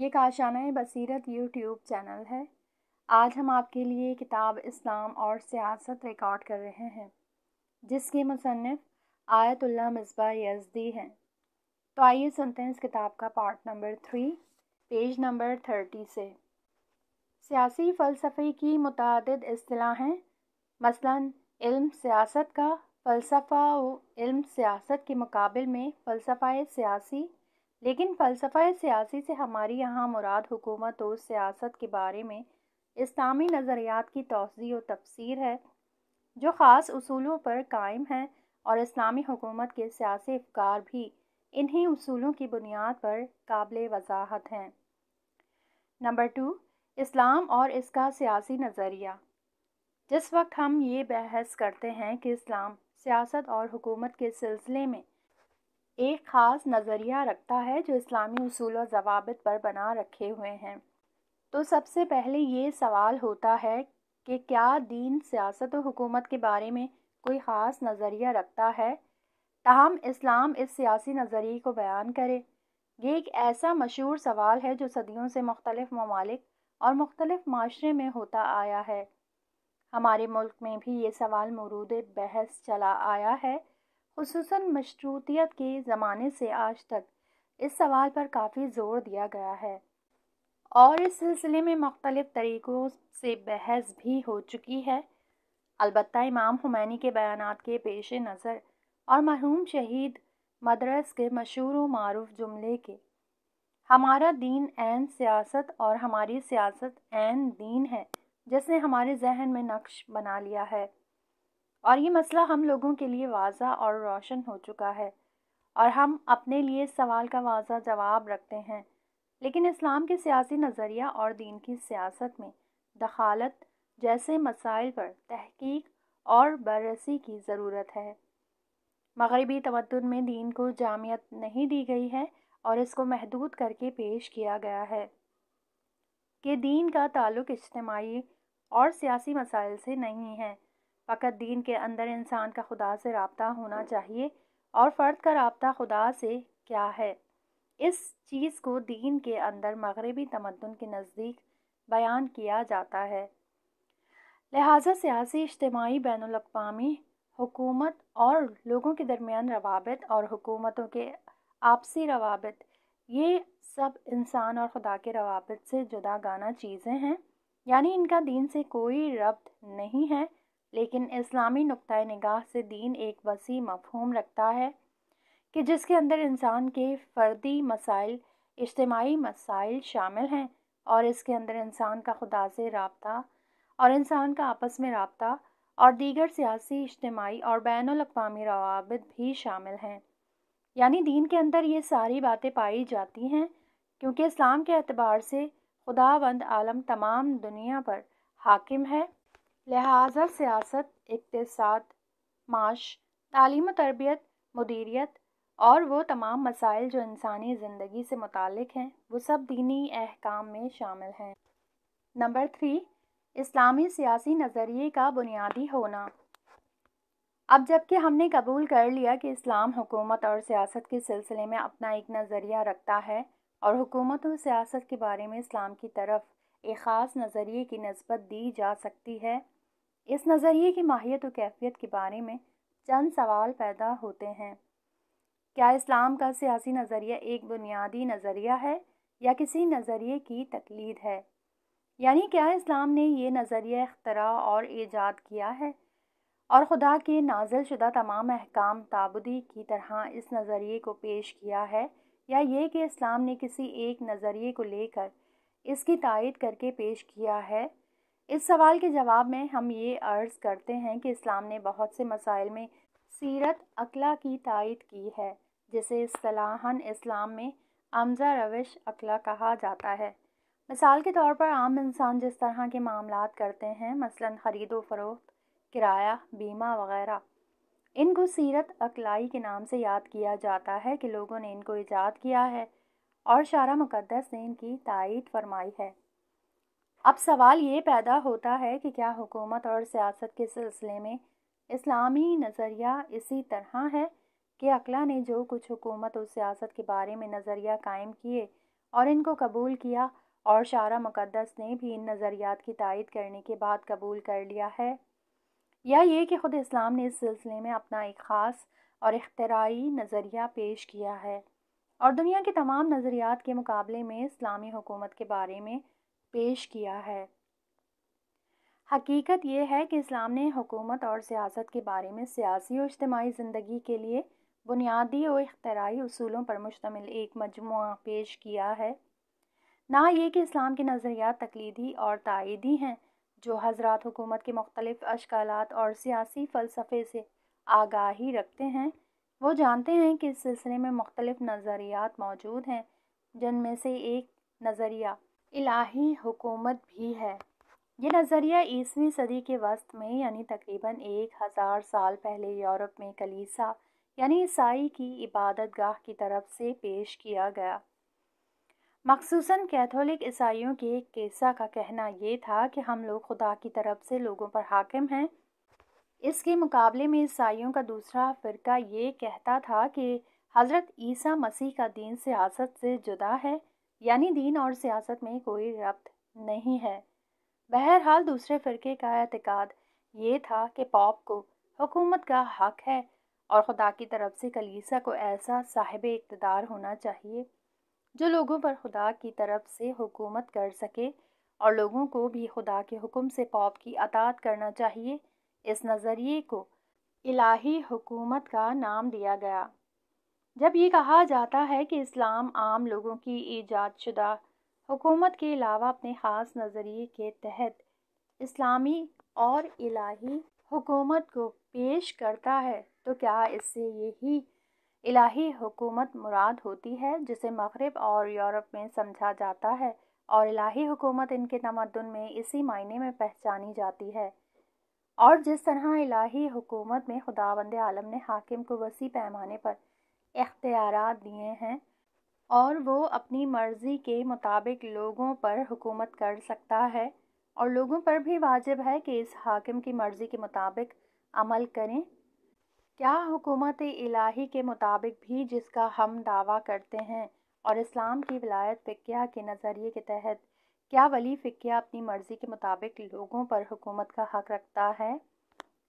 ये काशाना बसीरत YouTube channel है आज हम आपके लिए किताब इस्लाम और सियासत रिकॉर्ड कर रहे हैं जिसके मुसनफ़ आयतुल्ला मिसबा यजदी हैं तो आइए सुनते हैं इस किताब का part number three page number thirty से सियासी फ़लसफ़े की मुतद असलाहें मसलन इल्म सियासत का फ़लसफ़ा इल्म सियासत के मुकाबले में फ़लसफ़ा सियासी लेकिन फ़लसफ़ा सियासी से हमारी यहाँ मुराद हुकूमत और सियासत के बारे में इस्लामी नज़रियात की तोसी और तफसीर है जो ख़ास असूलों पर कायम है और इस्लामी हुकूमत के सियासी अफकार भी इन्हीं असूलों की बुनियाद पर काबिल वजाहत हैं नंबर टू इस्लाम और इसका सियासी नज़रिया जिस वक्त हम ये बहस करते हैं कि इस्लाम सियासत और हुकूमत के सिलसिले में एक ख़ास नज़रिया रखता है जो इस्लामी असूल और जवाब पर बना रखे हुए हैं तो सबसे पहले ये सवाल होता है कि क्या दीन सियासत और हुकूमत के बारे में कोई ख़ास नज़रिया रखता है ताहम इस्लाम इस सियासी नज़रिए को बयान करे ये एक ऐसा मशहूर सवाल है जो सदियों से मुख्तलिफ़ ममालिक और मुख्तलिफ़ माशरे में होता आया है हमारे मुल्क में भी ये सवाल मरूद बहस चला आया है खसूस मशरूतीत के ज़माने से आज तक इस सवाल पर काफ़ी ज़ोर दिया गया है और इस सिलसिले में मख्तलफ़ तरीक़ों से बहस भी हो चुकी है अलबत् इमाम हुमैनी के बयान के पेश नज़र और महरूम शहीद मदरस के मशहूर व मरूफ जुमले के हमारा दीन एन सियासत और हमारी सियासत एन दीन है जिसने हमारे जहन में नक्श बना लिया है और ये मसला हम लोगों के लिए वाजा और रोशन हो चुका है और हम अपने लिए सवाल का वाजा जवाब रखते हैं लेकिन इस्लाम के सियासी नज़रिया और दीन की सियासत में दखालत जैसे मसाइल पर तहकीक और बरसी की ज़रूरत है मगरबी तमदन में दीन को जामियत नहीं दी गई है और इसको महदूद करके पेश किया गया है कि दीन का ताल्लुक इज्तमाही और सियासी मसाइल से नहीं है फ़कत दीन के अंदर इंसान का खुदा से रबता होना चाहिए और फ़र्द का रबता खुदा से क्या है इस चीज़ को दीन के अंदर मगरबी तमदन के नज़दीक बयान किया जाता है लिहाजा सियासी इज्तमाही बैन अवी हुकूमत और लोगों के दरमियान रवाबित और हुकूमतों के आपसी रवाबित ये सब इंसान और खुदा के रवाबित से जुदा गाना चीज़ें हैं यानी इनका दीन से कोई रब्त नहीं है लेकिन इस्लामी नुक़ निगाह से दीन एक वसी मफहम रखता है कि जिसके अंदर इंसान के फ़र्दी मसाइल इज्तमाही मसाइल शामिल हैं और इसके अंदर इंसान का खुदा से रबता और इंसान का आपस में रबता और दीगर सियासी इज्तमाही और बैन अवी रवाबित भी शामिल हैं यानी दीन के अंदर ये सारी बातें पाई जाती हैं क्योंकि इस्लाम के अतबार से खुदावंद आलम तमाम दुनिया पर हाकिम है लिहाजा सियासत इकतसाद माश तलीम तरबियत मदीरियत और वो तमाम मसाइल जो इंसानी ज़िंदगी से मुतक हैं वो सब दीनी अहकाम में शामिल हैं नंबर थ्री इस्लामी सियासी नज़रिए का बुनियादी होना अब जबकि हमने कबूल कर लिया कि इस्लाम हुकूमत और सियासत के सिलसिले में अपना एक नज़रिया रखता है और हुकूमत और सियासत के बारे में इस्लाम की तरफ एक ख़ास नज़रिए की नस्बत दी जा सकती है इस नज़रिए की माहियत और कैफियत के बारे में चंद सवाल पैदा होते हैं क्या इस्लाम का सियासी नज़रिया एक बुनियादी नज़रिया है या किसी नज़रिए की तकलीद है यानी क्या इस्लाम ने यह नज़रिया अख्तरा और ईजाद किया है और खुदा के नाजिल शुदा तमाम अहकाम ताबदी की तरह इस नज़रिए को पेश किया है या ये कि इस्लाम ने किसी एक नज़रिए को लेकर इसकी तायद करके पेश किया है इस सवाल के जवाब में हम ये अर्ज़ करते हैं कि इस्लाम ने बहुत से मसाइल में सीरत अकला की तायद की है जिसे असलाहन इस्लाम में आमजा रविश अकला कहा जाता है मिसाल के तौर पर आम इंसान जिस तरह के मामला करते हैं मसलन ख़रीदो फरोख्त किराया बीमा वगैरह इनको सीरत अकलाई के नाम से याद किया जाता है कि लोगों ने इनको ईजाद किया है और शारा मुकदस ने इनकी तायद फरमाई है अब सवाल ये पैदा होता है कि क्या हुकूमत और सियासत के सिलसिले में इस्लामी नज़रिया इसी तरह है कि अकला ने जो कुछ हुकूमत और सियासत के बारे में नज़रिया कायम किए और इनको कबूल किया और शारा मुकदस ने भी इन नज़रियात की तायद करने के बाद कबूल कर लिया है या ये कि ख़ुद इस्लाम ने इस सिलसिले में अपना एक ख़ास और अख्तराई नज़रिया पेश किया है और दुनिया के तमाम नज़रियात के मुकाबले में इस्लामी हुकूमत के बारे में पेश किया है हकीकत यह है कि इस्लाम ने हुकूमत और सियासत के बारे में सियासी और इज्तमाही ज़िंदगी के लिए बुनियादी और इख्तराई असूलों पर मुश्तमिल एक मजमु पेश किया है ना ये कि इस्लाम के नज़रियात तकलीदी और तायदी हैं जो हजरात हुकूमत के मुख्तलिफ अशकाल और सियासी फ़लसफ़े से आगाही रखते हैं वो जानते हैं कि इस सिलसिले में मुख्तलिफ नज़रियात मौजूद हैं जिनमें से एक नज़रिया इलाही हुकूमत भी है ये नज़रिया ईसवीं सदी के वस्त में यानी तकरीबन एक हज़ार साल पहले यूरोप में कलीसा यानी ईसाई की इबादत गाह की तरफ से पेश किया गया मखसूस कैथोलिक ईसाइयों के केसा का कहना ये था कि हम लोग खुदा की तरफ से लोगों पर हाकिम हैं इसके मुकाबले में ईसाइयों का दूसरा फ़िरका ये कहता था कि हज़रत ईसा मसीह का दीन सियासत से जुदा है यानी दीन और सियासत में कोई रब्त नहीं है बहरहाल दूसरे फ़िरके का एतकाद ये था कि पॉप को हुकूमत का हक है और खुदा की तरफ से कलीसा को ऐसा साहिब इकतदार होना चाहिए जो लोगों पर खुदा की तरफ से हुकूमत कर सके और लोगों को भी खुदा के हुक्म से पॉप की अतात करना चाहिए इस नज़रिए को इलाही हुकूमत का नाम दिया गया जब ये कहा जाता है कि इस्लाम आम लोगों की ईजाद शुदा हुकूमत के अलावा अपने ख़ास नज़रिए के तहत इस्लामी और इलाही हुकूमत को पेश करता है तो क्या इससे यही इलाही हुकूमत मुराद होती है जिसे मगरब और यूरोप में समझा जाता है और इलाही हुकूमत इनके तमदन में इसी मायने में पहचानी जाती है और जिस तरह इलाही हुकूमत में खुदाबंद आलम ने हाकिम को वसी पैमाने पर इख्तियार दिए हैं और वो अपनी मर्ज़ी के मुताबिक लोगों पर हुकूमत कर सकता है और लोगों पर भी वाजिब है कि इस हाकिम की मर्ज़ी के मुताबिक अमल करें क्या हुकूमत इलाही के मुताबिक भी जिसका हम दावा करते हैं और इस्लाम की विलायत फ़िक्या के नज़रिए के तहत क्या वली फ़िक्या अपनी मर्ज़ी के मुताबिक लोगों पर हुकूमत का हक़ रखता है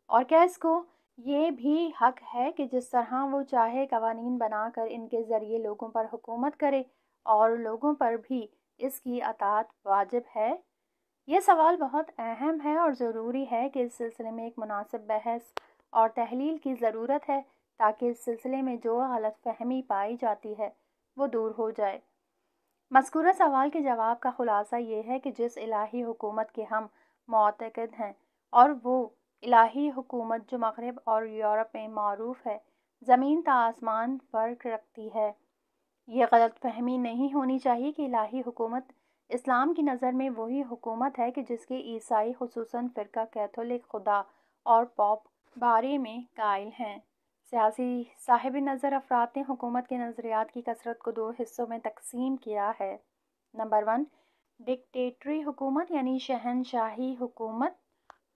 और क्या इसको ये भी हक है कि जिस तरह वो चाहे कवानीन बनाकर इनके ज़रिए लोगों पर हुकूमत करे और लोगों पर भी इसकी अतात वाजिब है ये सवाल बहुत अहम है और ज़रूरी है कि इस सिलसिले में एक मुनासिब बहस और तहलील की ज़रूरत है ताकि इस सिलसिले में जो गलत फहमी पाई जाती है वो दूर हो जाए मस्कूरा सवाल के जवाब का ख़ुलासा ये है कि जिस इलाही हुकूमत के हम मतकद हैं और वो इलाही हुकूमत जो मगरब और यूरोप में मरूफ है ज़मीन ता आसमान फ़र्क रखती है ये गलत फहमी नहीं होनी चाहिए कि इलाही हुकूमत इस्लाम की नज़र में वही हुकूमत है कि जिसके ईसाई खसूस फ़िरका कैथोलिक खुदा और पॉप बारे में कायल हैं सियासी साहिब नज़र अफराद ने हुकूमत के नज़रियात की कसरत को दो हिस्सों में तकसीम किया है नंबर वन डिक्टेटरी हुकूमत यानी शहनशाही हुकूमत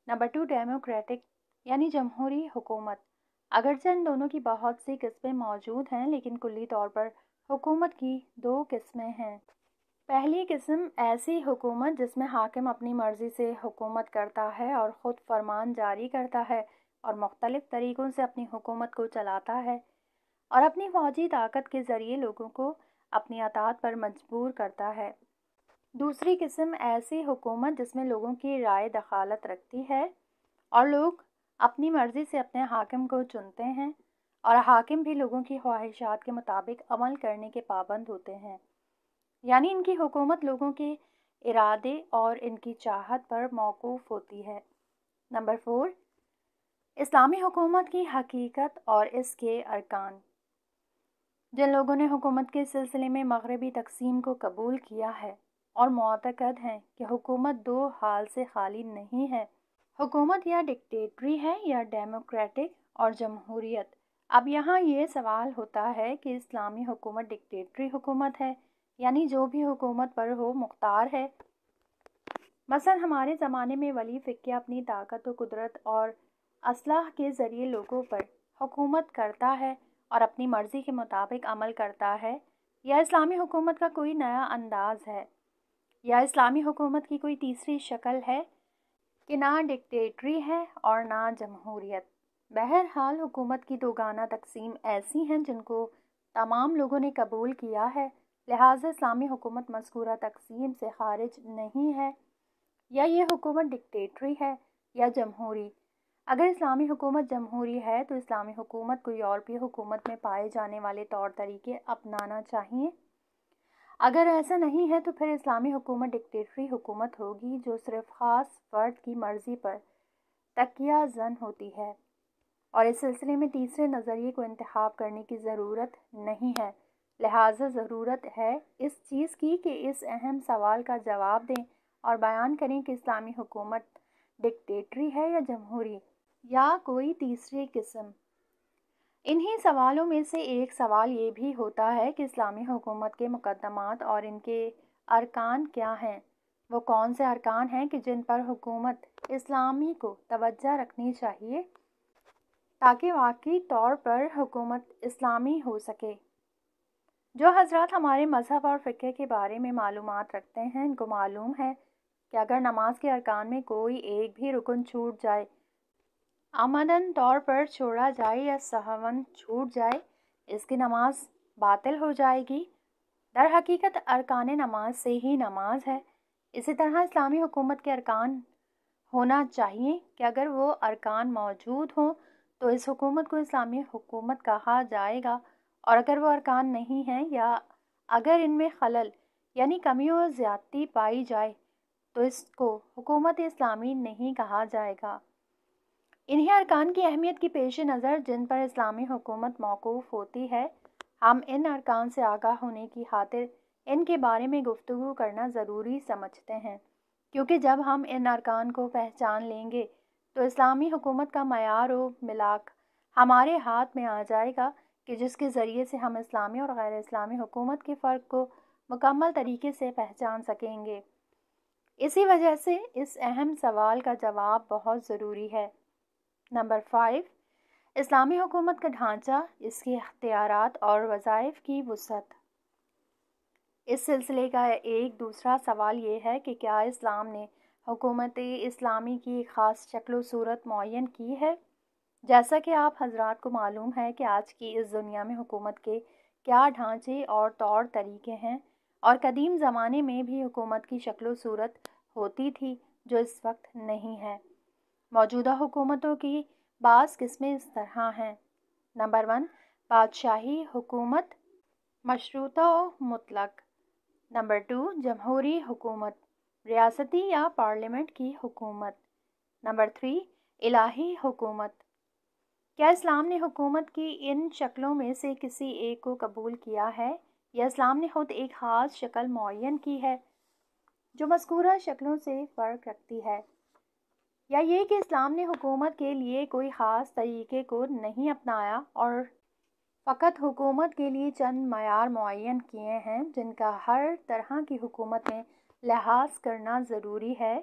नंबर टू डेमोक्रेटिक यानी जमहूरी हुकूमत से इन दोनों की बहुत सी किस्में मौजूद हैं लेकिन कुल्ली तौर पर हुकूमत की दो किस्में हैं पहली किस्म ऐसी हुकूमत जिसमें हाकिम अपनी मर्ज़ी से हुकूमत करता है और ख़ुद फरमान जारी करता है और मुख्तलिफ़ तरीक़ों से अपनी हुकूमत को चलाता है और अपनी फौजी ताकत के ज़रिए लोगों को अपनी अतात पर मजबूर करता है दूसरी किस्म ऐसी हुकूमत जिसमें लोगों की राय दखालत रखती है और लोग अपनी मर्ज़ी से अपने हाकिम को चुनते हैं और हाकिम भी लोगों की ख्वाहिशात के मुताबिक अमल करने के पाबंद होते हैं यानी इनकी हुकूमत लोगों के इरादे और इनकी चाहत पर मौकूफ़ होती है नंबर फोर इस्लामी हुकूमत की हकीकत और इसके अरकान जिन लोगों ने हुकूमत के सिलसिले में मगरबी तकसीम को कबूल किया है और मतकद हैं कि हुकूमत दो हाल से खाली नहीं है हुकूमत या डिक्टेटरी है या डेमोक्रेटिक और जमहूरीत अब यहाँ ये सवाल होता है कि इस्लामी हुकूमत डिक्टेटरी हुकूमत है यानी जो भी हुकूमत पर हो मुख्तार है मसलन हमारे ज़माने में वली फ़िक् अपनी ताकत व कुदरत और असलाह के ज़रिए लोगों पर हुकूमत करता है और अपनी मर्ज़ी के मुताबिक अमल करता है यह इस्लामी हुकूमत का कोई नया अंदाज है या इस्लामी हुकूमत की कोई तीसरी शक्ल है कि ना डिक्टेटरी है और ना जमहूरियत बहरहाल हुकूमत की दोगाना तकसीम ऐसी हैं जिनको तमाम लोगों ने कबूल किया है लिहाजा इस्लामी हुकूमत मस्कूरा तकसीम से खारिज नहीं है या ये हुकूमत डिक्टेटरी है या जमहूरी अगर इस्लामी हुकूमत जमहूरी है तो इस्लामी हुकूमत को यूरोपीय हुकूमत में पाए जाने वाले तौर तरीके अपनाना चाहिए अगर ऐसा नहीं है तो फिर इस्लामी हुकूमत डिक्टेटरी हुकूमत होगी जो सिर्फ ख़ास फर्द की मर्ज़ी पर तकिया जन होती है और इस सिलसिले में तीसरे नज़रिए को इंतब करने की ज़रूरत नहीं है लिहाजा ज़रूरत है इस चीज़ की कि इस अहम सवाल का जवाब दें और बयान करें कि इस्लामी हुकूमत डिक्टेटरी है या जमहूरी या कोई तीसरी किस्म इन्हीं सवालों में से एक सवाल ये भी होता है कि इस्लामी हुकूमत के मुकदमात और इनके अरकान क्या हैं वो कौन से अरकान हैं कि जिन पर हुकूमत इस्लामी को तवज्जो रखनी चाहिए ताकि वाकई तौर पर हुकूमत इस्लामी हो सके जो हजरत हमारे मज़हब और फ़िक्र के बारे में मालूम रखते हैं इनको मालूम है कि अगर नमाज के अरकान में कोई एक भी रुकन छूट जाए अमदन तौर पर छोड़ा जाए या सहवन छूट जाए इसकी नमाज बातिल हो जाएगी दर हकीकत अरकान नमाज से ही नमाज है इसी तरह इस्लामी हुकूमत के अरकान होना चाहिए कि अगर वो अरकान मौजूद हों तो इस हुकूमत को इस्लामी हुकूमत कहा जाएगा और अगर वो अरकान नहीं हैं या अगर इनमें खलल यानी कमी और ज़्यादती पाई जाए तो इसको हुकूमत इस्लामी नहीं कहा जाएगा इन्हीं अरकान की अहमियत की पेश नज़र जिन पर इस्लामी हुकूमत मौकूफ़ होती है हम इन अरकान से आगाह होने की खातिर इनके बारे में गुफ्तु करना ज़रूरी समझते हैं क्योंकि जब हम इन अरकान को पहचान लेंगे तो इस्लामी हुकूमत का मैार व मिलाक हमारे हाथ में आ जाएगा कि जिसके ज़रिए से हम इस्लामी और गैर इस्लामी हुकूमत के फ़र्क को मुकम्मल तरीके से पहचान सकेंगे इसी वजह से इस अहम सवाल का जवाब बहुत ज़रूरी है नंबर फाइव इस्लामी हुकूमत का ढांचा इसके अख्तियार और वज़ाइफ की वसत इस सिलसिले का एक दूसरा सवाल ये है कि क्या इस्लाम ने हुकूमत इस्लामी की ख़ास शक्ल सूरत मुन की है जैसा कि आप हजरात को मालूम है कि आज की इस दुनिया में हुकूमत के क्या ढांचे और तौर तरीके हैं और कदीम ज़माने में भी हुकूमत की शक्ल सूरत होती थी जो इस वक्त नहीं है मौजूदा हुकूमतों की बास किस्में इस तरह हैं नंबर वन बादशाही हुकूमत मशरूता मुतलक नंबर टू जमहूरी हुकूमत रियासती या पार्लियामेंट की हुकूमत नंबर थ्री इलाही हुकूमत क्या इस्लाम ने हुकूमत की इन शक्लों में से किसी एक को कबूल किया है या इस्लाम ने खुद एक ख़ास शक्ल मुन की है जो मस्कूरा शक्लों से फ़र्क रखती है या ये कि इस्लाम ने हुकूमत के लिए कोई ख़ास तरीके को नहीं अपनाया और फ़कत हुकूमत के लिए चंद मैार मुन किए हैं जिनका हर तरह की हुकूमत में लिहाज करना ज़रूरी है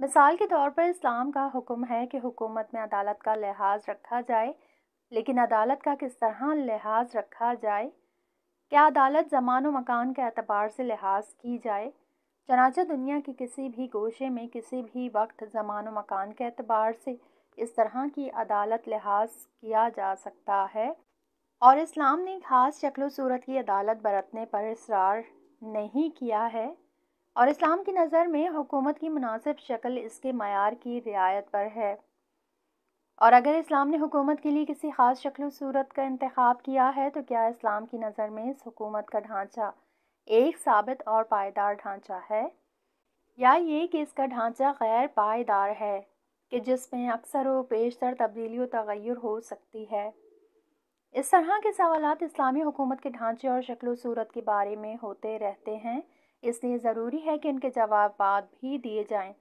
मिसाल के तौर पर इस्लाम का हुक्म है कि हुकूमत में अदालत का लिहाज रखा जाए लेकिन अदालत का किस तरह लिहाज रखा जाए क्या अदालत ज़मान व मकान के अतबार से लिहाज की जाए चनाचा दुनिया के किसी भी गोशे में किसी भी वक्त जमान व मकान के अतबार से इस तरह की अदालत लिहाज किया जा सकता है और इस्लाम ने खास शक्ल सूरत की अदालत बरतने पर इसरार नहीं किया है और इस्लाम की नज़र में हुकूमत की मुनासिब शक्ल इसके मैार की रियायत पर है और अगर इस्लाम ने हुकूमत के लिए किसी ख़ास शक्ल सूरत का इंतखब किया है तो क्या इस्लाम की नज़र में इस हुकूमत का ढांचा एक साबित और पायदार ढांचा है या ये कि इसका ढांचा गैर पायदार है कि जिसमें अक्सर व पेशतर तब्दीली तगैर हो सकती है इस तरह के सवाल इस्लामी हुकूमत के ढांचे और शक्ल सूरत के बारे में होते रहते हैं इसलिए ज़रूरी है कि इनके जवाब भी दिए जाएँ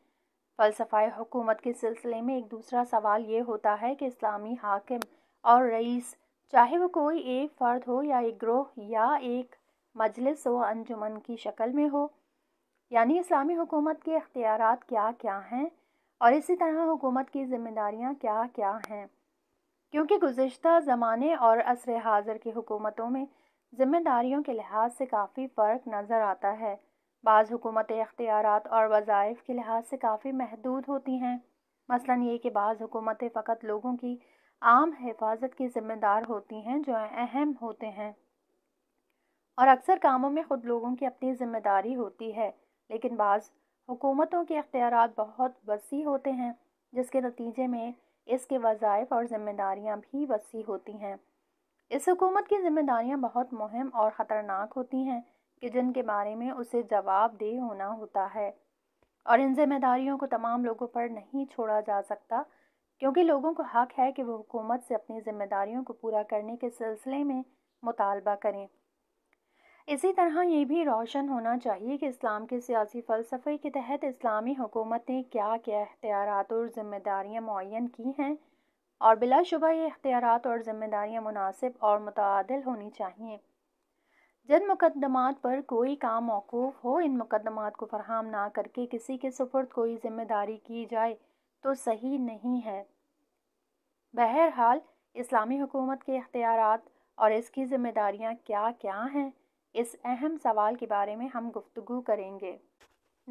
फ़लसफ़ाई हुकूमत के सिलसिले में एक दूसरा सवाल ये होता है कि इस्लामी हाकिम और रईस चाहे वो कोई एक फ़र्द हो या एक ग्रोह या एक मजलिस व अंजुमन की शक्ल में हो यानी इस्लामी हुकूमत के अख्तियार क्या क्या हैं और इसी तरह हुकूमत की ज़िम्मेदारियाँ क्या क्या हैं क्योंकि गुज्त ज़माने और असर हाजिर की हुकूमतों में ज़िम्मेदारियों के लिहाज से काफ़ी फ़र्क नज़र आता है बाज़ हुकूमतें अख्तियार और वज़ाइफ के लिहाज से काफ़ी महदूद होती हैं मसलन ये कि बाज़ हुकूमतें फ़कत लोगों की आम हिफाजत की ज़िम्मेदार होती हैं जो अहम होते हैं और अक्सर कामों में ख़ुद लोगों की अपनी ज़िम्मेदारी होती है लेकिन बाज़ हुकूमतों के अख्तियार बहुत वसी होते हैं जिसके नतीजे में इसके वज़ाइफ और ज़िम्मेदारियाँ भी वसी होती हैं इस हुकूमत की ज़िम्मेदारियाँ बहुत मुहम और ख़तरनाक होती हैं कि जिनके बारे में उसे जवाबदेह होना होता है और इन जिम्मेदारियों को तमाम लोगों पर नहीं छोड़ा जा सकता क्योंकि लोगों को हक है कि वह हुकूमत से अपनी ज़िम्मेदारियों को पूरा करने के सिलसिले में मुतालबा करें इसी तरह ये भी रोशन होना चाहिए कि इस्लाम के सियासी फ़लसफ़े के तहत इस्लामी हुकूमत ने क्या क्या अख्तियार और ज़िम्मेदारियाँ मुन की हैं और बिलाशुबा ये अख्तियार और ज़िम्मेदारियाँ मुनासिब और मुतल होनी चाहिए जिन मुकदमात पर कोई काम मौकूफ़ हो इन मुकदमात को फरहम ना करके किसी के सुपुर्द कोई ज़िम्मेदारी की जाए तो सही नहीं है बहरहाल इस्लामी हुकूमत के अख्तियार और इसकी ज़िम्मेदारियाँ क्या क्या हैं इस अहम सवाल के बारे में हम गुफ्तु करेंगे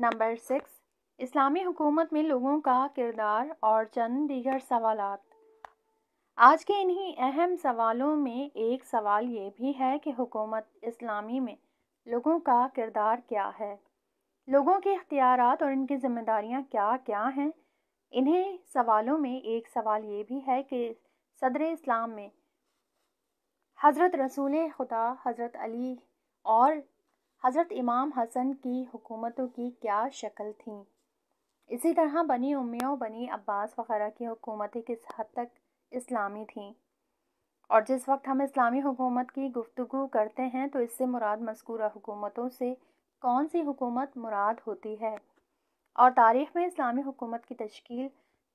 नंबर सिक्स इस्लामी हुकूमत में लोगों का किरदार और चंद दीगर सवाल आज के इन्हीं अहम सवालों में एक सवाल ये भी है कि हुकूमत इस्लामी में लोगों का किरदार क्या है लोगों के अख्तियार और इनकी ज़िम्मेदारियाँ क्या क्या हैं इन्हें सवालों में एक सवाल ये भी है कि सदर इस्लाम में हज़रत रसूल खुदा हज़रत अली और हज़रत इमाम हसन की हुकूमतों की क्या शक्ल थी इसी तरह बनी उमिया बनी अब्बास वगैरह की हुकूमतें किस हद तक इस्लामी थीं और जिस वक्त हम इस्लामी हुकूमत की गुफ्तु करते हैं तो इससे मुराद मस्कूरा हुकूमतों से कौन सी हुकूमत मुराद होती है और तारीख़ में इस्लामी हुकूमत की तश्कील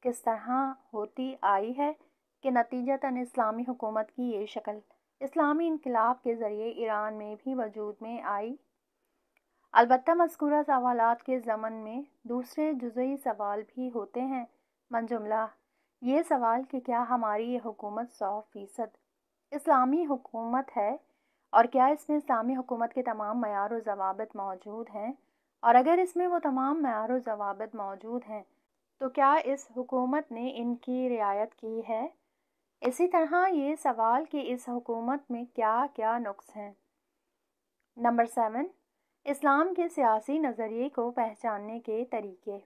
किस तरह होती आई है कि नतीजतन इस्लामी हुकूमत की ये शक्ल इस्लामी इनकलाब के ज़रिए ईरान में भी वजूद में आई अलबत् मस्कूरा सवाल के ज़मन में दूसरे जुजई सवाल भी होते हैं मंजुमला ये सवाल कि क्या हमारी ये हुकूमत सौ फ़ीसद इस्लामी हुकूमत है और क्या इसमें इस्लामी हुकूमत के तमाम मैार जवाबत मौजूद हैं और अगर इसमें वो तमाम मैार जवाबत मौजूद हैं तो क्या इस हुकूमत ने इनकी रियायत की है इसी तरह ये सवाल कि इस हुकूमत में क्या क्या नुक्स हैं नंबर सेवन इस्लाम के सियासी नज़रिए को पहचानने के तरीके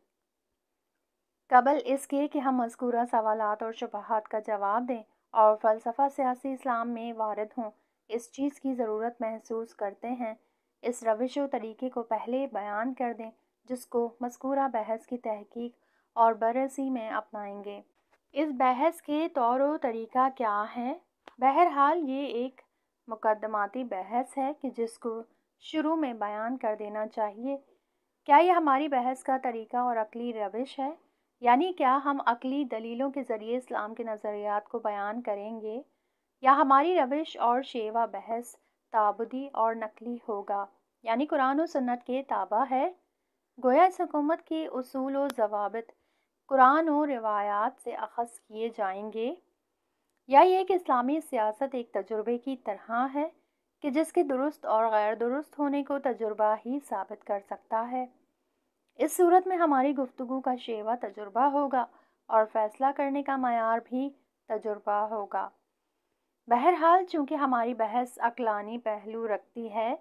कबल इसके कि हम मजकूरा सवाल और शबाहत का जवाब दें और फ़लसफ़ा सियासी इस्लाम में वारद हों इस चीज़ की ज़रूरत महसूस करते हैं इस रविश व तरीके को पहले बयान कर दें जिसको मजकूर बहस की तहकीक और बरसी में अपनाएंगे इस बहस के तौर तरीका क्या है बहरहाल ये एक मुकदमाती बहस है कि जिसको शुरू में बयान कर देना चाहिए क्या यह हमारी बहस का तरीका और अकली रविश है यानी क्या हम अकली दलीलों के ज़रिए इस्लाम के नज़रियात को बयान करेंगे या हमारी रविश और शेवा बहस ताबदी और नकली होगा यानी कुरान और सुन्नत के ताबा है गोया इस हुकूमत के असूल व जवाबत कुरान और रिवायात से अखज़ किए जाएंगे या ये कि इस्लामी सियासत एक तजुर्बे की तरह है कि जिसके दुरुस्त और गैर दुरुस्त होने को तजुर्बा ही साबित कर सकता है इस सूरत में हमारी गुफ्तु का शेवा तजुर्बा होगा और फ़ैसला करने का मैार भी तजुर्बा होगा बहरहाल चूँकि हमारी बहस अकलानी पहलू रखती है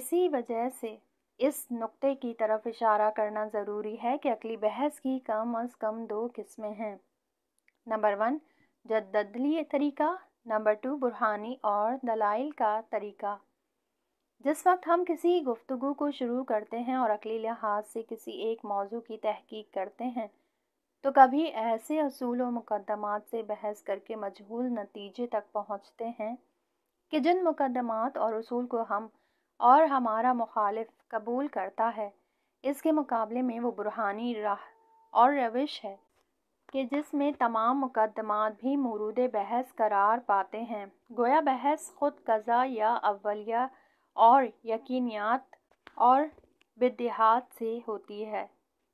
इसी वजह से इस नुक्ते की तरफ इशारा करना ज़रूरी है कि अकली बहस की कम अज़ कम दो किस्में हैं नंबर वन जदली तरीका नंबर टू बुरहानी और दलाइल का तरीका जिस वक्त हम किसी गुफ्तु को शुरू करते हैं और अकली लिहाज से किसी एक मौजू की तहकीक करते हैं तो कभी ऐसे असूल व मुकदमात से बहस करके मजहूल नतीजे तक पहुँचते हैं कि जिन मुकदमात और असूल को हम और हमारा मुखालिफ कबूल करता है इसके मुकाबले में वो बुरहानी राह और रविश है कि जिसमें तमाम मुकदमात भी मरूद बहस करार पाते हैं गोया बहस ख़ुद कज़ा या अवलिया और यकीनियात और बदहात से होती है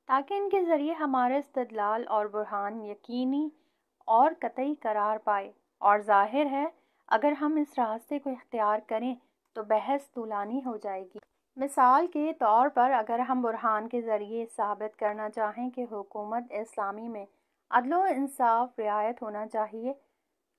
ताकि इनके ज़रिए हमारे इस्तलाल और बुरहान यकीनी और कतई करार पाए और जाहिर है अगर हम इस रास्ते को इख्तियार करें तो बहस तूलानी हो जाएगी मिसाल के तौर पर अगर हम बुरहान के ज़रिए साबित करना चाहें कि हुकूमत इस्लामी में अदल इंसाफ रियायत होना चाहिए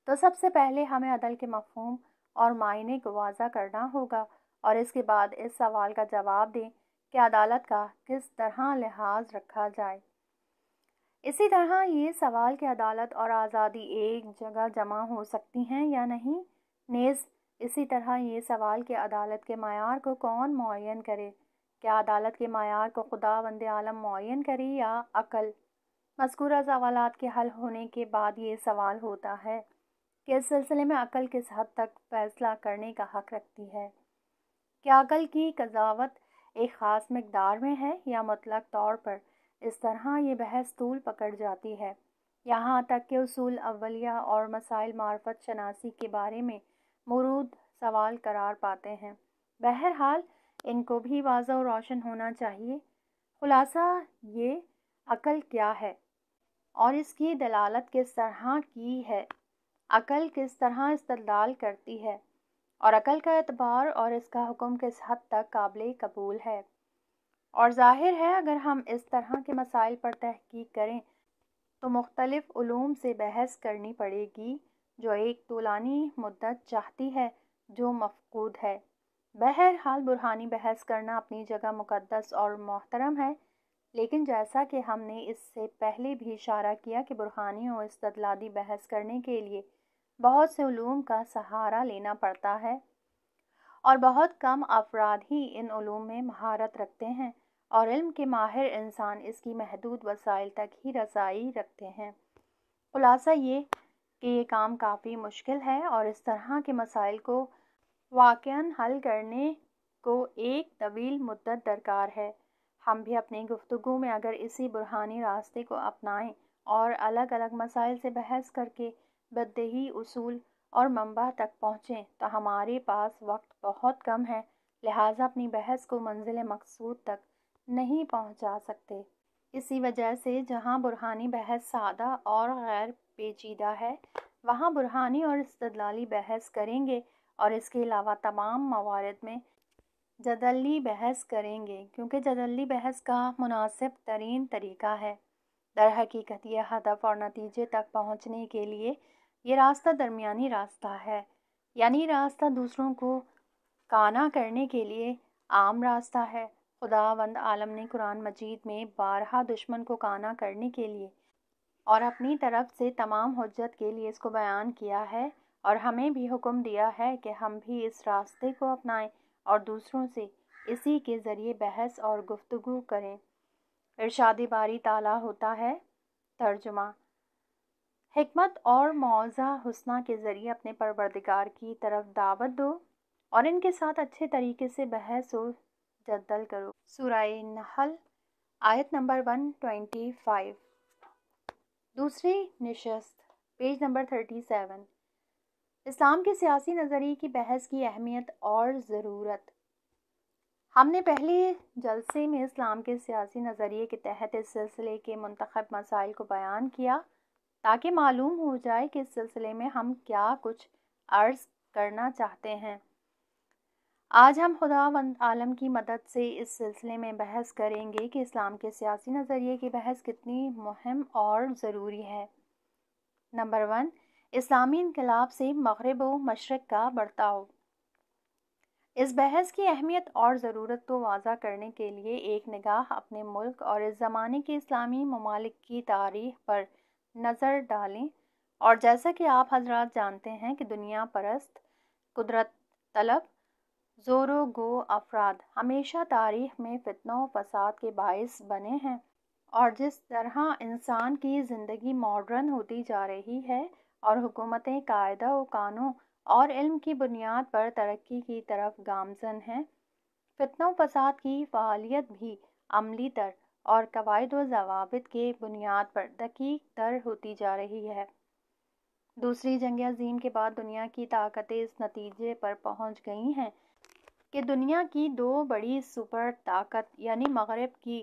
तो सबसे पहले हमें अदल के मफहम और मायने को वाजा करना होगा और इसके बाद इस सवाल का जवाब दें कि अदालत का किस तरह लिहाज रखा जाए इसी तरह ये सवाल कि अदालत और आज़ादी एक जगह जमा हो सकती हैं या नहीं नेज़ इसी तरह ये सवाल कि अदालत के मैार को कौन मुन करे क्या अदालत के मैार को खुदा बंद आलम मुन करे या अकल मस्कूरा सवाल के हल होने के बाद ये सवाल होता है कि इस सिलसिले में अकल किस हद तक फैसला करने का हक रखती है क्या अकल की कजावत एक ख़ास मकदार में है या मतलब तौर पर इस तरह ये बहस तूल पकड़ जाती है यहाँ तक के उसूल अवलिया और मसाइल मार्फत शनासी के बारे में मरूद सवाल करार पाते हैं बहरहाल इनको भी वाज और रोशन होना चाहिए खुलासा ये अकल क्या है और इसकी दलालत किस तरह की है अकल किस तरह इस्तलाल करती है और अकल का एतबार और इसका हुक्म किस हद तक काबिल कबूल है और जाहिर है अगर हम इस तरह के मसाइल पर तहकीक करें तो मुख्तलिफ़ से बहस करनी पड़ेगी जो एक तोलानी मुद्दत चाहती है जो मफकूद है बहरहाल बुरहानी बहस करना अपनी जगह मुकदस और मोहतरम है लेकिन जैसा कि हमने इससे पहले भी इशारा किया कि बुरहानी और इस्तलादी बहस करने के लिए बहुत से ूम का सहारा लेना पड़ता है और बहुत कम अफराद ही इन ूम में महारत रखते हैं और इल्म के माहिर इंसान इसकी महदूद वसाइल तक ही रसाई रखते हैं खुलासा ये कि ये काम काफ़ी मुश्किल है और इस तरह के मसाइल को वाक़ हल करने को एक तवील मदत दरकार है हम भी अपनी गुफ्तु में अगर इसी बुरहानी रास्ते को अपनाएं और अलग अलग मसाइल से बहस करके बदही उसूल और मंबा तक पहुँचें तो हमारे पास वक्त बहुत कम है लिहाजा अपनी बहस को मंजिल मकसूद तक नहीं पहुँचा सकते इसी वजह से जहाँ बुरहानी बहस सादा और गैर पेचीदा है वहाँ बुरहानी और इस्तदलाली बहस करेंगे और इसके अलावा तमाम मवारद में जदली बहस करेंगे क्योंकि जदली बहस का मुनासिब तरीन तरीका है दर हकीकत यह हदफ और नतीजे तक पहुँचने के लिए ये रास्ता दरमियानी रास्ता है यानी रास्ता दूसरों को काना करने के लिए आम रास्ता है खुदावंद आलम ने कुरान मजीद में बारहा दुश्मन को काना करने के लिए और अपनी तरफ से तमाम हजत के लिए इसको बयान किया है और हमें भी हुक्म दिया है कि हम भी इस रास्ते को अपनाएं और दूसरों से इसी के ज़रिए बहस और गुफ्तु करें इर्शादी बारी ताला होता है तर्जुमा हमत और मौज़ा हुसना के ज़रिए अपने परवरदिगार की तरफ दावत दो और इनके साथ अच्छे तरीके से बहस और जद्दल करो सराय नहल आयत नंबर वन ट्वेंटी फाइव दूसरी नशस्त पेज नंबर थर्टी सेवन इस्लाम के सियासी नज़रिए की बहस की अहमियत और ज़रूरत हमने पहले जलसे में इस्लाम के सियासी नज़रिए के तहत इस सिलसिले के मंतखब मसाइल को बयान किया ताकि मालूम हो जाए कि इस सिलसिले में हम क्या कुछ अर्ज़ करना चाहते हैं आज हम खुदा आलम की मदद से इस सिलसिले में बहस करेंगे कि इस्लाम के सियासी नज़रिए की बहस कितनी मुहम और ज़रूरी है नंबर वन इस्लामी इनकलाब से मगरब व मशरक़ का बर्ताव इस बहस की अहमियत और ज़रूरत को वाजा करने के लिए एक निगाह अपने मुल्क और इस ज़माने के इस्लामी ममालिक की तारीख पर नज़र डालें और जैसा कि आप हजरात जानते हैं कि दुनिया परस्त कुदरत तलब जोरो गो अफराद हमेशा तारीख में फितनों फसाद के बायस बने हैं और जिस तरह इंसान की ज़िंदगी मॉडर्न होती जा रही है और हुकूमतें कायदा व कानून और इल्म की बुनियाद पर तरक्की की तरफ गामजन हैं फितनों फसाद की फालियत भी अमली तर और कवायद व जवाबित के बुनियाद पर दकीक तर होती जा रही है दूसरी जंग अजीम के बाद दुनिया की ताकतें इस नतीजे पर पहुंच गई हैं कि दुनिया की दो बड़ी सुपर ताकत यानी मगरब की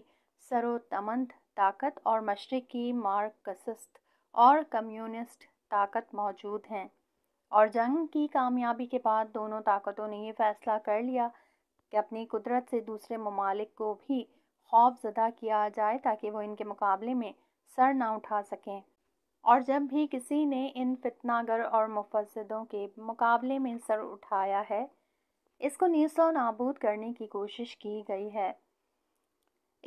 सरोतमंद ताकत और मशरक़ की मार्कसस्त और कम्युनिस्ट ताकत मौजूद हैं और जंग की कामयाबी के बाद दोनों ताकतों ने यह फ़ैसला कर लिया कि अपनी कुदरत से दूसरे ममालिक को भी खौफ ज़दा किया जाए ताकि वो इनके मुकाबले में सर ना उठा सकें और जब भी किसी ने इन फितनागर और मुफसदों के मुकाबले में सर उठाया है इसको नीसो नाबूद करने की कोशिश की गई है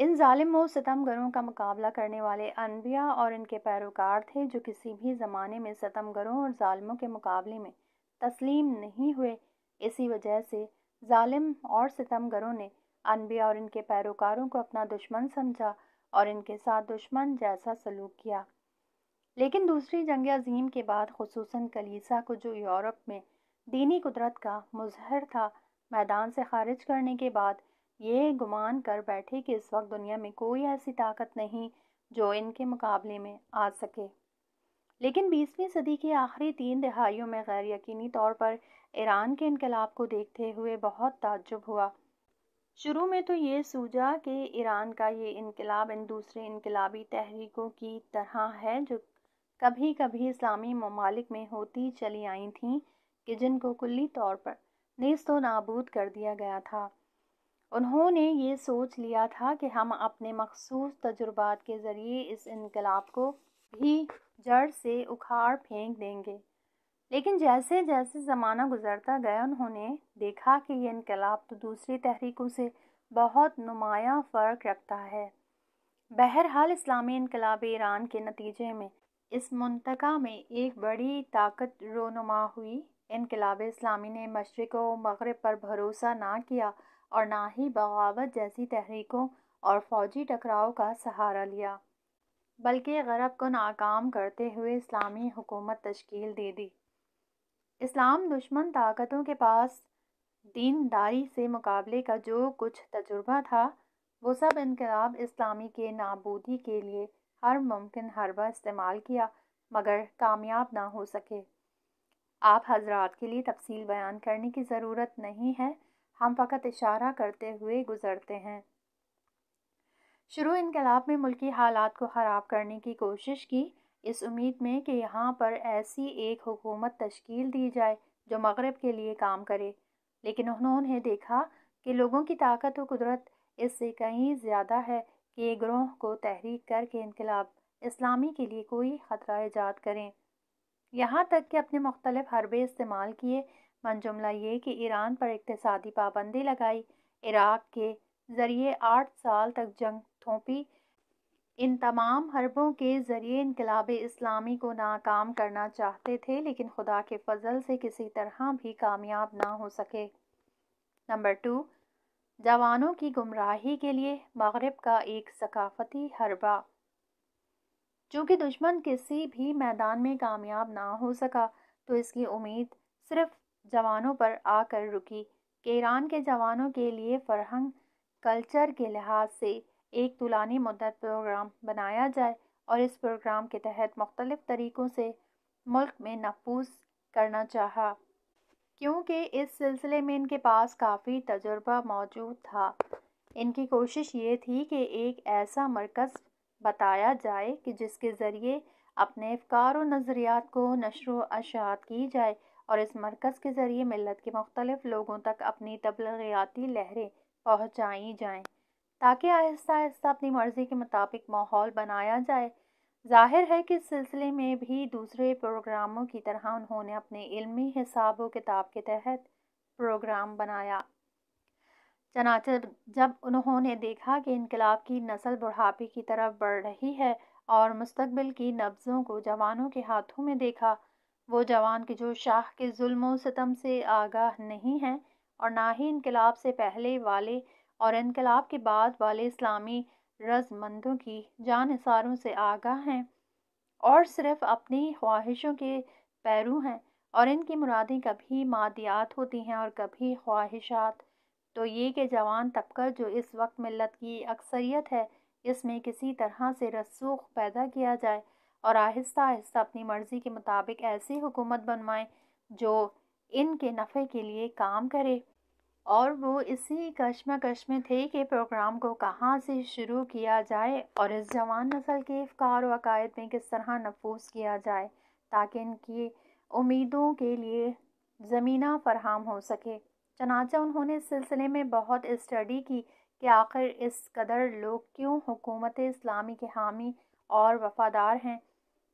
इन ालिम व सितमगरों का मुकाबला करने वाले अनबिया और इनके पैरोकार थे जो किसी भी ज़माने में सितमगरों और ालमों के मुकाबले में तस्लीम नहीं हुए इसी वजह से ालिम और सितमगरों ने अनबिया और इनके पैरोकारों को अपना दुश्मन समझा और इनके साथ दुश्मन जैसा सलूक किया लेकिन दूसरी जंग अजीम के बाद खसूस कलीसा को जो यूरोप में दीनी कुदरत का मुजहर था मैदान से खारिज करने के बाद ये गुमान कर बैठे कि इस वक्त दुनिया में कोई ऐसी ताकत नहीं जो इनके मुकाबले में आ सके लेकिन बीसवीं सदी के आखिरी तीन दहाइयों में गैर यकीनी तौर पर ईरान के इनकलाब को देखते हुए बहुत ताज्जुब हुआ शुरू में तो ये सूझा कि ईरान का ये इनकलाब इन दूसरे इनकलाबी तहरीकों की तरह है जो कभी कभी इस्लामी ममालिक में होती चली आई थी कि जिनको कुल्ली तौर पर व नाबूद कर दिया गया था उन्होंने ये सोच लिया था कि हम अपने मखसूस तजुर्बात के ज़रिए इस इनकलाब को भी जड़ से उखाड़ फेंक देंगे लेकिन जैसे जैसे ज़माना गुजरता गया उन्होंने देखा कि यह इनकलाब तो दूसरी तहरीकों से बहुत नुमाया फ़र्क रखता है बहरहाल इस्लामी इनकलाब ईरान के नतीजे में इस मुंतका में एक बड़ी ताकत रोनुमा हुई इनकलाब इस्लामी ने मशरक़ व मगरब पर भरोसा ना किया और ना ही बगावत जैसी तहरीकों और फौजी टकराव का सहारा लिया बल्कि गरब को नाकाम करते हुए इस्लामी हुकूमत तश्कील दे दी इस्लाम दुश्मन ताकतों के पास दीनदारी से मुकाबले का जो कुछ तजुर्बा था वो सब इनकलाब इस्लामी के नाबूदी के लिए हर मुमकिन हरबा इस्तेमाल किया मगर कामयाब ना हो सके आप हजरात के लिए तफसील बयान करने की ज़रूरत नहीं है हम फ़कत इशारा करते हुए गुज़रते हैं शुरू इनकलाब में मुल्की हालात को ख़राब करने की कोशिश की इस उम्मीद में कि यहाँ पर ऐसी एक हुकूमत तश्कील दी जाए जो मगरब के लिए काम करे लेकिन उन्होंने देखा कि लोगों की ताकत और कुदरत इससे कहीं ज़्यादा है कि ग्रोह को तहरीक करके इनकलाब इस्लामी के लिए कोई ख़तरा ईजाद करें यहाँ तक कि अपने मुख्तलिफ हरबे इस्तेमाल किए मनजुमला ये कि ईरान पर इकतसादी पाबंदी लगाई इराक़ के ज़रिए आठ साल तक जंग थोपी इन तमाम हरबों के ज़रिए इनकलाब इस्लामी को नाकाम करना चाहते थे लेकिन खुदा के फजल से किसी तरह भी कामयाब ना हो सके नंबर टू जवानों की गुमराही के लिए मगरब का एक सकाफती हरबा चूँकि दुश्मन किसी भी मैदान में कामयाब ना हो सका तो इसकी उम्मीद सिर्फ जवानों पर आकर रुकी केरान के जवानों के लिए फरहंग कल्चर के लिहाज से एक तुलानी मदत प्रोग्राम बनाया जाए और इस प्रोग्राम के तहत मुख्तलिफ़ तरीक़ों से मुल्क में नफूस करना चाहा क्योंकि इस सिलसिले में इनके पास काफ़ी तजुर्बा मौजूद था इनकी कोशिश ये थी कि एक ऐसा मरकज़ बताया जाए कि जिसके ज़रिए अपने अफकार और नज़रियात को नशर अशात की जाए और इस मरकज़ के ज़रिए मिलत के मुख्तलिफ़ लोगों तक अपनी तबलगियाती लहरें पहुँचाई जाएँ ताकि आहिस्ता आहिस्ता अपनी मर्ज़ी के मुताबिक माहौल बनाया जाए जाहिर है कि इस सिलसिले में भी दूसरे प्रोग्रामों की तरह उन्होंने अपने इलमी हिसाब व किताब के तहत प्रोग्राम बनाया चनाचे जब उन्होंने देखा कि इनकलाब की नस्ल बुढ़ापे की तरफ बढ़ रही है और मुस्तबिल की नब्ज़ों को जवानों के हाथों में देखा वो जवान के जो शाह के जुल्म सितम से आगाह नहीं हैं और ना ही इनकलाब से पहले वाले और इनकलाब के बाद वाले इस्लामी रजमंदों की जान इसारों से आगाह हैं और सिर्फ अपनी ख्वाहिशों के पैरू हैं और इनकी मुरादें कभी मादियात होती हैं और कभी ख्वाहिशात तो ये कि जवान तबका जो इस वक्त मिलत की अक्सरियत है इसमें किसी तरह से रसूख पैदा किया जाए और आहिस्ता आहिस्ता अपनी मर्ज़ी के मुताबिक ऐसी हुकूमत बनवाएं जो इनके नफ़े के लिए काम करे और वो इसी कश्मकश में थे कि प्रोग्राम को कहाँ से शुरू किया जाए और इस जवान नस्ल के अफकार वक़ायद अकायद में किस तरह नफूस किया जाए ताकि इनकी उम्मीदों के लिए ज़मीना फरहम हो सके चनाचा उन्होंने इस सिलसिले में बहुत स्टडी की कि आखिर इस कदर लोग क्यों हुकूमत इस्लामी के हामी और वफादार हैं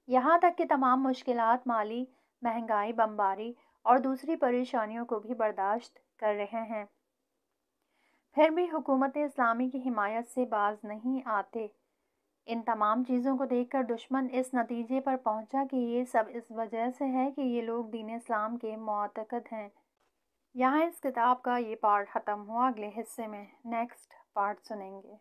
यहाँ तक कि तमाम मुश्किल माली महंगाई बमबारी और दूसरी परेशानियों को भी बर्दाश्त कर रहे हैं फिर भी हुकूमत इस्लामी की हिमायत से बाज नहीं आते इन तमाम चीज़ों को देखकर दुश्मन इस नतीजे पर पहुंचा कि ये सब इस वजह से है कि ये लोग दीन इस्लाम के मतकद हैं यहाँ इस किताब का ये पार्ट ख़त्म हुआ अगले हिस्से में नेक्स्ट पार्ट सुनेंगे